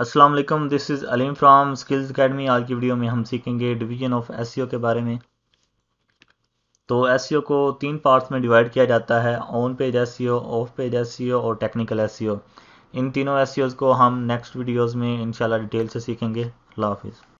Aslam this is Aleem from skills academy आज की video में हम सीखेंगे डिवीजन ऑफ एस के बारे में तो एस e को तीन पार्ट्स में डिवाइड किया जाता है on page S off page S और टेक्निकल एस e इन तीनों एस e को हम नेक्स्ट वीडियोज़ में इनशाला डिटेल से सीखेंगे अल्लाह हाफिज़